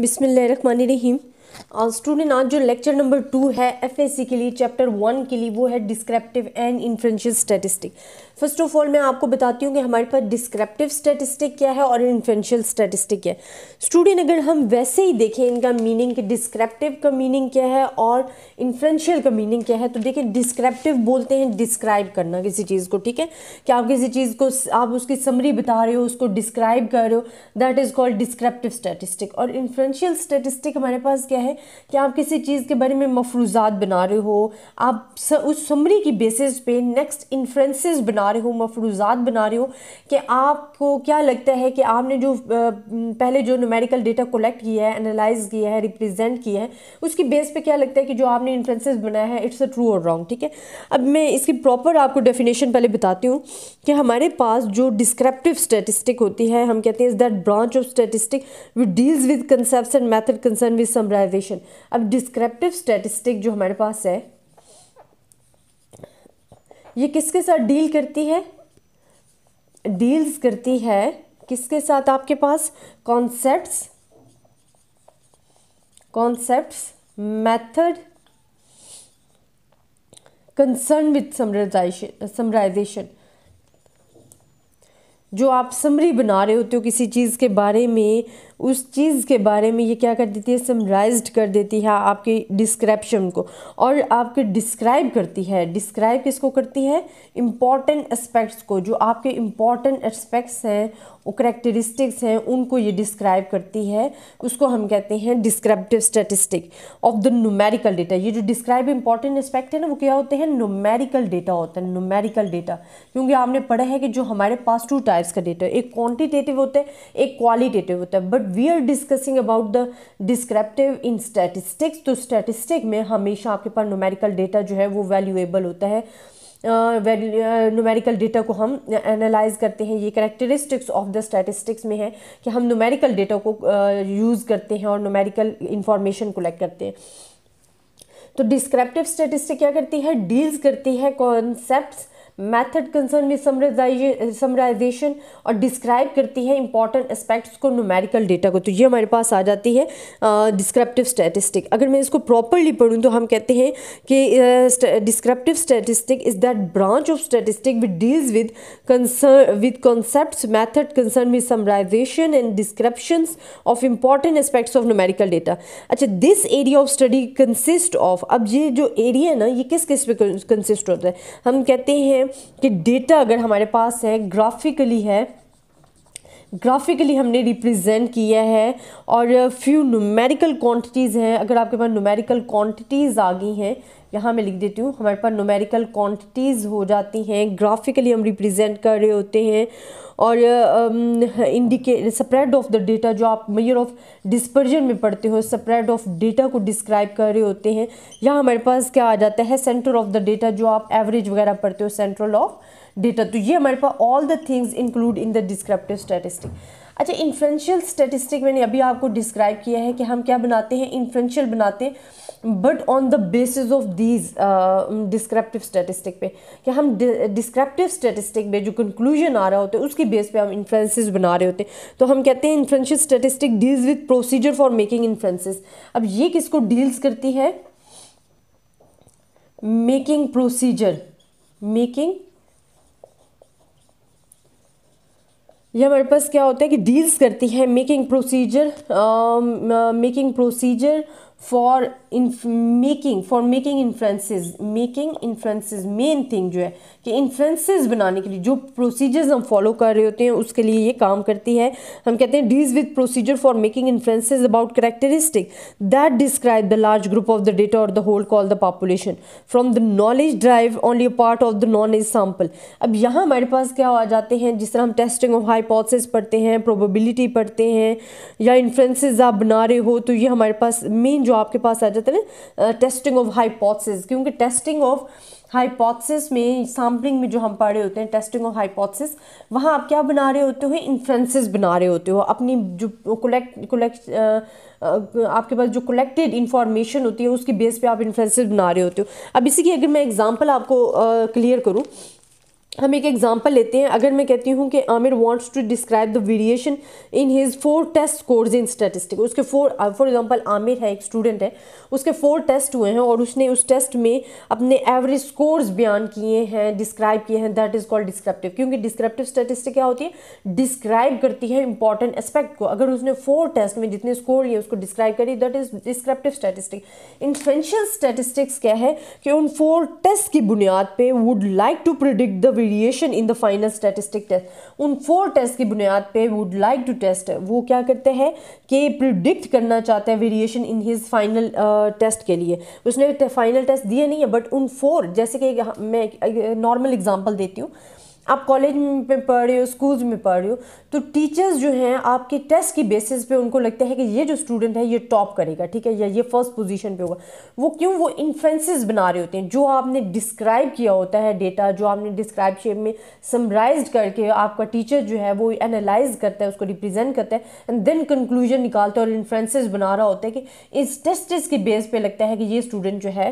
बिसमीम रहीम स्टूडेंट आज जो लेक्चर नंबर टू है एफएससी के लिए चैप्टर वन के लिए वो है descriptive and influential statistic first of all मैं आपको बताती हूँ कि हमारे पास डिस्क्रिप्टिव स्टेटिस्टिक क्या है और इन्फेंशियल स्टेटिस्टिक क्या है स्टूडेंट अगर हम वैसे ही देखें इनका मीनिंग कि डिस्क्रिप्टिव का मीनिंग क्या है और इन्फ्रेंशियल का मीनिंग क्या है तो देखिए डिस्क्रिप्टिव बोलते हैं डिस्क्राइब करना किसी चीज़ को ठीक है कि आप किसी चीज़ को आप उसकी समरी बता रहे हो उसको डिस्क्राइब कर रहे हो that is called descriptive statistic और इन्फ्लुएंशियल स्टेटिस्टिक हमारे पास क्या है कि आप किसी चीज़ के बारे में मफरूजात बना रहे हो आप उस समरी की बेसिस पे नेक्स्ट इन्फ्लुएंसेस बना बना रहे हो मफरूज़ात बना रहे हो कि आपको क्या लगता है कि आपने जो पहले जो नोमेडिकल डेटा कलेक्ट किया है एनालाइज किया है रिप्रेजेंट किया है उसकी बेस पे क्या लगता है कि जो आपने इन्फ्रेंसेस बनाया है इट्स अ ट्रू और रॉन्ग ठीक है अब मैं इसकी प्रॉपर आपको डेफिनेशन पहले बताती हूँ कि हमारे पास जो डिस्क्रप्टिव स्टेटिस्टिक होती है हम कहते हैं is that branch of statistic which deals with concept and method concern with summarization अब डिस्क्रप्टिव स्टेटिस्टिक जो हमारे पास है ये किसके साथ डील करती है डील्स करती है किसके साथ आपके पास concepts concepts method concern with summarization summarization जो आप समरी बना रहे होते हो किसी चीज़ के बारे में उस चीज़ के बारे में ये क्या कर देती है समराइज कर देती है आपके डिस्क्रिप्शन को और आपके डिस्क्राइब करती है डिस्क्राइब किसको करती है इम्पॉर्टेंट एस्पेक्ट्स को जो आपके इम्पॉर्टेंट एस्पेक्ट्स हैं वो करेक्टरिस्टिक्स हैं उनको ये डिस्क्राइब करती है उसको हम कहते हैं descriptive statistic of the numerical data ये जो डिस्क्राइब इम्पॉर्टेंट एस्पेक्ट है ना वो क्या होते हैं नोमेरिकल डेटा होता है नोमेरिकल डेटा क्योंकि आपने पढ़ा है कि जो हमारे पास टू टाइप्स का डेटा एक क्वान्टिटेटिव होता है एक क्वालिटेटिव होता है but we are discussing about the descriptive in statistics तो स्टैटिस्टिक में हमेशा आपके पास नोमेरिकल डेटा जो है वो वैल्यूएबल होता है नोमेरिकल डेटा को हम एनालाइज करते हैं ये करेक्टरिस्टिक्स ऑफ द स्टैटिस्टिक्स में है कि हम नोमेरिकल डेटा को यूज़ uh, करते हैं और नोमेरिकल इंफॉर्मेशन कलेक्ट करते हैं तो डिस्क्रिप्टिव स्टैटिस्टिक क्या करती है डील्स करती है concepts method concern with summarization और डिस्क्राइब करती है इंपॉर्टेंट एस्पेक्ट्स को न्यूमेरिकल डेटा को तो ये हमारे पास आ जाती है डिस्क्रिप्टिव uh, स्टैटिस्टिक अगर मैं इसको प्रॉपरली पढ़ूँ तो हम कहते हैं कि descriptive statistic is that branch of statistic which deals with concern with concept method concern with summarization and description of important aspects of numerical data अच्छा this area of study consist of अब ये जो area है ना ये किस किस पे कंसिस्ट होता है हम कहते हैं हैं कि डेटा अगर हमारे पास है ग्राफिकली है ग्राफिकली हमने रिप्रेजेंट किया है और फ्यू न्यूमेरिकल क्वांटिटीज़ हैं अगर आपके पास न्यूमेरिकल क्वांटिटीज़ आ गई हैं यहाँ मैं लिख देती हूँ हमारे पास नोमेरिकल क्वांटिटीज़ हो जाती हैं ग्राफिकली हम रिप्रेजेंट कर रहे होते हैं और indicate spread of the data जो आप मेयर ऑफ डिस्पर्जन में पढ़ते हो स्प्रेड ऑफ डेटा को डिस्क्राइब कर रहे होते हैं यहाँ हमारे पास क्या आ जाता है सेंटर ऑफ द डेटा जो आप एवरेज वगैरह पढ़ते हो सेंट्रल ऑफ डेटा तो ये हमारे पास all the things include in the descriptive statistic अच्छा इन्फ्लुएंशियल स्टेटिस्टिक मैंने अभी आपको डिस्क्राइब किया है कि हम क्या बनाते हैं इन्फ्लुएंशियल बनाते हैं but on the basis of these descriptive statistic पे कि हम डिस्क्रिप्टिव स्टेटिस्टिक पे जो कंक्लूजन आ रहा होता है उसकी बेस पे हम इन्फ्लुएंसेस बना रहे होते हैं तो हम कहते हैं influential statistic deals with procedure for making influences अब ये किसको डील्स करती है मेकिंग प्रोसीजर मेकिंग या हमारे पास क्या होता है कि डील्स करती है making procedure making procedure for making for making inferences making inferences main thing जो है कि इन्फ्रेंसेस बनाने के लिए जो प्रोसीजर्स हम फॉलो कर रहे होते हैं उसके लिए ये काम करती है हम कहते हैं deals with procedure for making inferences about characteristic that describe the large group of the data और the whole call the population from the knowledge drive only part of the knowledge sample अब यहाँ हमारे पास क्या आ जाते हैं जिस तरह हम टेस्टिंग ऑफ हाइपोथेसिस पढ़ते हैं प्रोबेबिलिटी पढ़ते हैं या इन्फ्रेंसेस आप बना रहे हो तो ये हमारे पास मेन जो आपके पास आ जाते हैं टेस्टिंग ऑफ हाइपोथेसिस क्योंकि टेस्टिंग ऑफ हाइपोथेसिस में सैम्पलिंग में जो हम पढ़े होते हैं टेस्टिंग ऑफ हाइपोथेसिस वहाँ आप क्या बना रहे होते हो इन्फ्रेंसेस बना रहे होते हो अपनी जो कलेक्ट कलेक्ट आपके पास जो कलेक्टेड इन्फॉर्मेशन होती है उसके बेस पे आप इन्फ्रेंसेस बना रहे होते हो अब इसी की अगर मैं एग्जांपल आपको क्लियर करूँ हम एक एग्जांपल लेते हैं अगर मैं कहती हूँ कि Aamir wants to describe the variation in his four test scores in statistic उसके फोर फॉर एग्जांपल आमिर है एक स्टूडेंट है उसके फोर टेस्ट हुए हैं और उसने उस टेस्ट में अपने एवरेज स्कोर्स बयान किए हैं डिस्क्राइब किए हैं दैट इज़ कॉल्ड डिस्क्रिप्टिव क्योंकि डिस्क्रिप्टिव स्टैटिस्टिक क्या होती है डिस्क्राइब करती है इंपॉर्टेंट एस्पेक्ट को अगर उसने फोर टेस्ट में जितने स्कोर लिए उसको डिस्क्राइब करी that is descriptive statistic inferential statistics क्या है कि उन फोर टेस्ट की बुनियाद पर would like to predict the variation in the final statistic test उन फोर टेस्ट की बुनियाद पे वुड लाइक टू टेस्ट वो क्या करते हैं कि प्रिडिक्ट करना चाहते हैं variation in his final test के लिए उसने फाइनल टेस्ट दिए नहीं है बट उन फोर जैसे कि मैं नॉर्मल एग्जाम्पल देती हूँ आप कॉलेज में पढ़ रहे हो स्कूल्स में पढ़ रहे हो तो टीचर्स जो हैं आपके टेस्ट की बेसिस पे उनको लगता है कि ये जो स्टूडेंट है ये टॉप करेगा ठीक है या ये फर्स्ट पोजीशन पे होगा वो क्यों वो इन्फ्रेंसेस बना रहे होते हैं जो आपने डिस्क्राइब किया होता है डेटा जो आपने डिस्क्राइब शेप में समराइज करके आपका टीचर जो है वो एनालाइज करता है उसको रिप्रजेंट करता है एंड देन कंक्लूजन निकालता है और इन्फ्रेंसेज बना रहा होता है कि इस टेस्ट के बेस पर लगता है कि ये स्टूडेंट जो है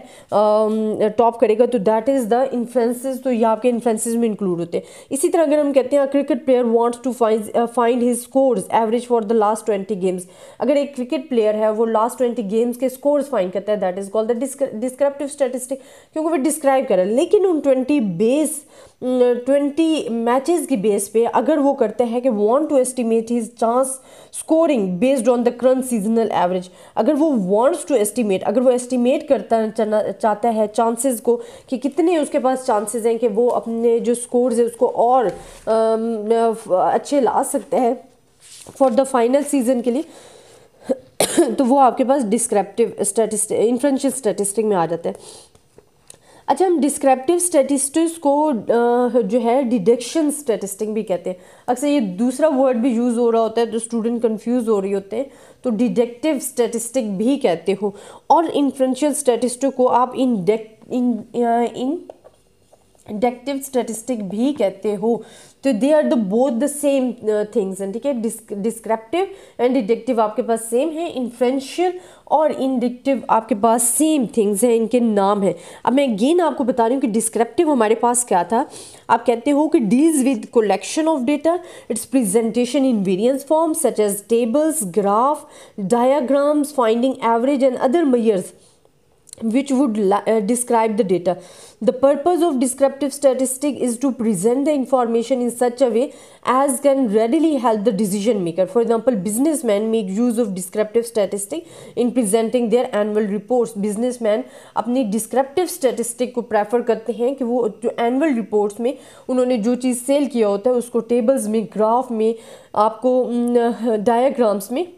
टॉप करेगा तो दैट इज़ द इन्फ्रेंसेज तो ये आपके इन्फ्रेंसेज में इंक्लूड होते हैं इसी तरह अगर हम कहते हैं cricket player wants to find find his scores average for the last twenty games अगर एक क्रिकेट प्लेयर है वो लास्ट ट्वेंटी गेम्स के स्कोर्स फाइंड करता है that is called the descriptive statistic क्योंकि वो डिस्क्राइब कर रहा है लेकिन उन ट्वेंटी बेस ट्वेंटी मैचेस की बेस पे अगर वो करते हैं कि want to estimate his chance scoring based on the current seasonal average अगर वो वांट्स टू एस्टिमेट अगर वो एस्टिमेट करता चाहता है चांसेस को कि कितने उसके पास चांसेस हैं कि वो अपने जो स्कोर्स है उसको और अच्छे ला सकते हैं फॉर द फाइनल सीज़न के लिए तो वो आपके पास डिस्क्रिप्टिव स्टैटिस्टिक इन्फ्रेंशियल स्टेटिस्टिक में आ जाते हैं अच्छा हम डिस्क्रिप्टिव स्टेटिस्टिक्स को जो है डिडक्शन स्टेटिस्टिक भी कहते हैं अक्सर ये दूसरा वर्ड भी यूज़ हो रहा होता है तो स्टूडेंट कंफ्यूज हो रही होते हैं तो डिडक्टिव स्टैटिस्टिक भी कहते हो और इन्फ्रेंशियल स्टैटिस्टिक को आप इन इन डिटेक्टिव स्टेटिस्टिक भी कहते हो तो they are the both the same things and ठीक है डिस्क्रिप्टिव एंड डिडक्टिव आपके पास सेम है इन्फ्लुएंशियल और इंडिक्टिव आपके पास सेम थिंग्स हैं इनके नाम हैं अब मैं अगेन आपको बता रही हूँ कि डिस्क्रिप्टिव हमारे पास क्या था आप कहते हो कि deals with collection of data its presentation in variance form such as tables graph diagrams finding average and other measures which would uh, describe the data. The purpose of descriptive statistic is to present the information in such a way as can readily help the decision maker. For example, businessmen make use of descriptive statistic in presenting their annual reports. Businessmen apni descriptive statistic ko prefer karte hain ki wo jo annual reports mein unhone jo cheez sell kiya hota hai usko tables mein graph में आपको diagrams mein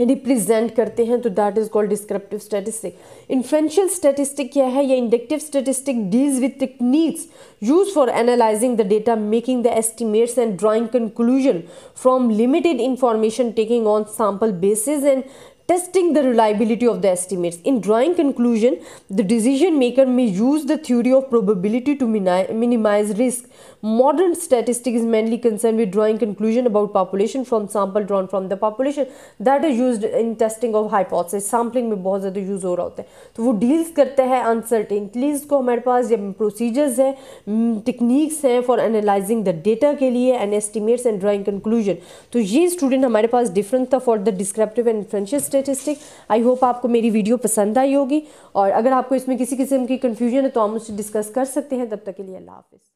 represent करते हैं तो that is called descriptive statistic inferential statistic क्या है या inductive statistic deals with techniques use for analysing the data making the estimates and drawing conclusion from limited information taking on sample basis and testing the reliability of the estimates. In drawing conclusion, the decision maker may use the theory of probability to minimize risk. Modern statistics is mainly concerned with drawing conclusion about population from sample drawn from the population that is used in testing of hypothesis. Sampling में बहुत ज़्यादा use हो रहा होता है तो वो deals करता है अनसर्टेनिटीज़ को हमारे पास या प्रोसीजर्स हैं टेक्निक्स हैं फॉर एनालाइजिंग द डेटा के लिए and estimates and drawing conclusion तो ये हमारे पास था स्टेटिस्टिक आई होप आपको मेरी वीडियो पसंद आई होगी और अगर आपको इसमें किसी किस्म की कन्फ्यूजन है तो हम उससे डिस्कस कर सकते हैं तब तक के लिए अल्लाह हाफिज़